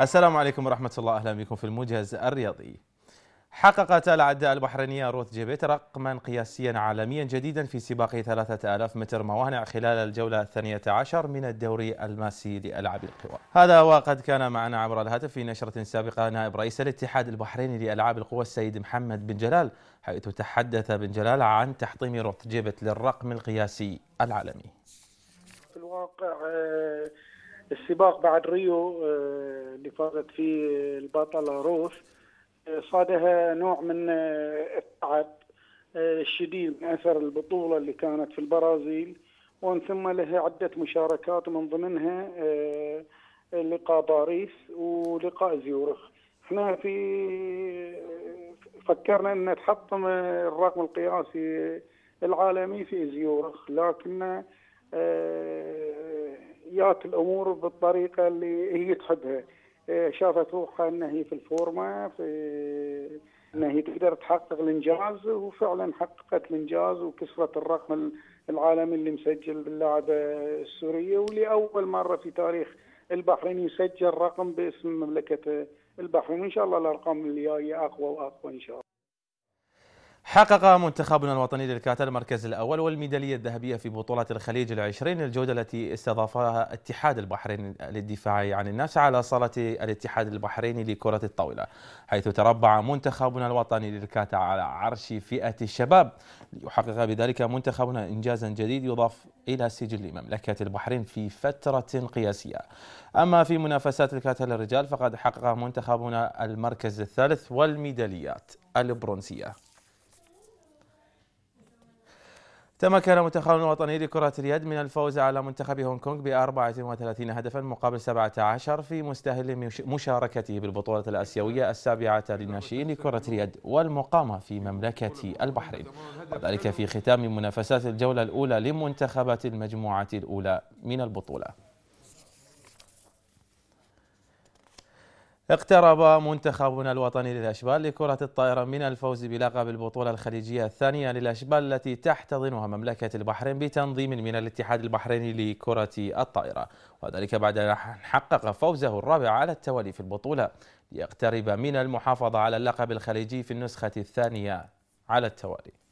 السلام عليكم ورحمة الله أهلا بكم في الموجز الرياضي حققت العداء البحرينية روث جيبيت رقما قياسيا عالميا جديدا في سباق 3000 متر موانع خلال الجولة الثانية عشر من الدوري الماسي لألعاب القوى هذا وقد كان معنا عبر الهاتف في نشرة سابقة نائب رئيس الاتحاد البحريني لألعاب القوى السيد محمد بن جلال حيث تحدث بن جلال عن تحطيم روث جيبيت للرقم القياسي العالمي في الواقع آه، السباق بعد ريو آه، اللي فازت فيه البطله روس آه، صادها نوع من آه، التعب الشديد من اثر البطوله اللي كانت في البرازيل ومن ثم لها عده مشاركات من ضمنها لقاء باريس ولقاء زيورخ احنا في فكرنا ان تحطم الرقم القياسي العالمي في زيورخ لكن جات الامور بالطريقه اللي هي تحبها إيه، شافت روحها ان هي في الفورمه في ان هي تقدر تحقق الانجاز وفعلا حققت الانجاز وكسرت الرقم العالمي اللي مسجل باللاعبه السوريه ولاول مره في تاريخ البحرين يسجل رقم باسم مملكه البحرين وان شاء الله الارقام الجايه اقوى واقوى ان شاء الله حقق منتخبنا الوطني للكاتا المركز الأول والميدالية الذهبية في بطولة الخليج العشرين الجودة التي استضافها اتحاد البحرين للدفاع عن النفس على صالة الاتحاد البحريني لكرة الطاولة حيث تربع منتخبنا الوطني للكاتا على عرش فئة الشباب ليحقق بذلك منتخبنا إنجازا جديد يضاف إلى سجل مملكة البحرين في فترة قياسية أما في منافسات الكاتا للرجال فقد حقق منتخبنا المركز الثالث والميداليات البرونزية تمكن منتخب الوطني لكرة اليد من الفوز على منتخب هونغ كونغ ب 34 هدفا مقابل 17 في مستهل مشاركته بالبطولة الآسيوية السابعة للناشئين لكرة اليد والمقامة في مملكة البحرين وذلك في ختام منافسات الجولة الأولى لمنتخبات المجموعة الأولى من البطولة اقترب منتخبنا الوطني للأشبال لكرة الطائرة من الفوز بلقب البطولة الخليجية الثانية للأشبال التي تحتضنها مملكة البحرين بتنظيم من الاتحاد البحريني لكرة الطائرة وذلك بعد أن حقق فوزه الرابع على التوالي في البطولة ليقترب من المحافظة على اللقب الخليجي في النسخة الثانية على التوالي